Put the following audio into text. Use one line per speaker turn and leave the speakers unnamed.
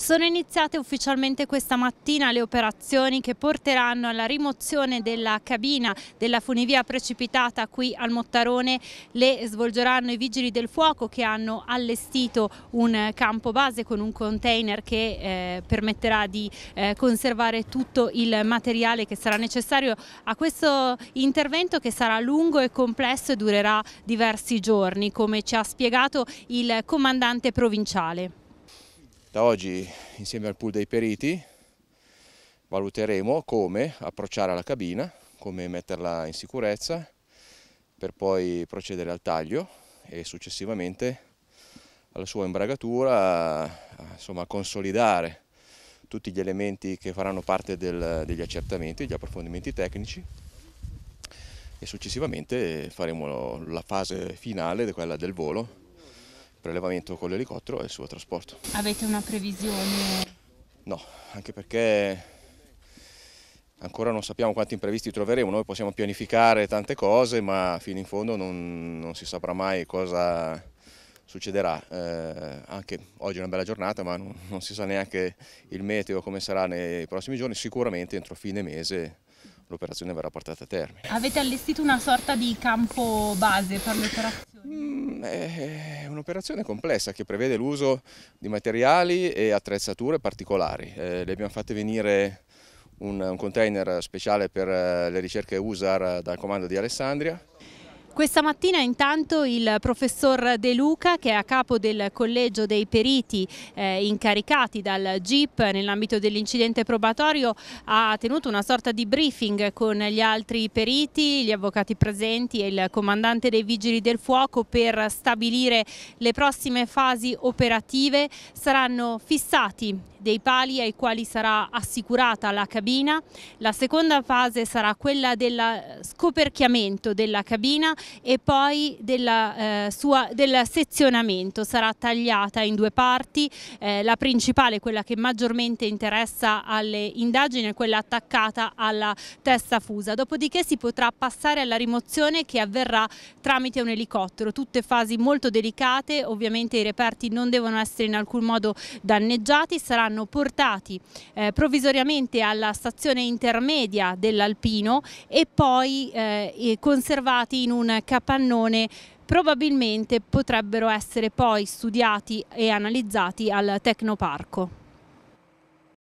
Sono iniziate ufficialmente questa mattina le operazioni che porteranno alla rimozione della cabina della funivia precipitata qui al Mottarone. Le svolgeranno i vigili del fuoco che hanno allestito un campo base con un container che eh, permetterà di eh, conservare tutto il materiale che sarà necessario a questo intervento che sarà lungo e complesso e durerà diversi giorni come ci ha spiegato il comandante provinciale.
Da oggi, insieme al pool dei periti, valuteremo come approcciare la cabina, come metterla in sicurezza, per poi procedere al taglio e successivamente alla sua imbragatura, insomma, consolidare tutti gli elementi che faranno parte del, degli accertamenti, degli approfondimenti tecnici e successivamente faremo la fase finale, quella del volo, prelevamento con l'elicottero e il suo trasporto.
Avete una previsione?
No, anche perché ancora non sappiamo quanti imprevisti troveremo, noi possiamo pianificare tante cose ma fino in fondo non, non si saprà mai cosa succederà, eh, anche oggi è una bella giornata ma non, non, si sa neanche il meteo come sarà nei prossimi giorni, sicuramente entro fine mese l'operazione verrà portata a termine.
Avete allestito una sorta di campo base per l'operazione?
Mm, eh, un'operazione complessa che prevede l'uso di materiali e attrezzature particolari. Eh, le abbiamo fatte venire un, un container speciale per eh, le ricerche USAR dal comando di Alessandria.
Questa mattina intanto il professor De Luca che è a capo del collegio dei periti eh, incaricati dal GIP nell'ambito dell'incidente probatorio ha tenuto una sorta di briefing con gli altri periti, gli avvocati presenti e il comandante dei vigili del fuoco per stabilire le prossime fasi operative. Saranno fissati dei pali ai quali sarà assicurata la cabina. La seconda fase sarà quella del scoperchiamento della cabina e poi della, eh, sua, del sezionamento. Sarà tagliata in due parti, eh, la principale, quella che maggiormente interessa alle indagini, è quella attaccata alla testa fusa. Dopodiché si potrà passare alla rimozione che avverrà tramite un elicottero. Tutte fasi molto delicate, ovviamente i reperti non devono essere in alcun modo danneggiati, saranno portati eh, provvisoriamente alla stazione intermedia dell'Alpino e poi eh, conservati in un capannone probabilmente potrebbero essere poi studiati e analizzati al Tecnoparco.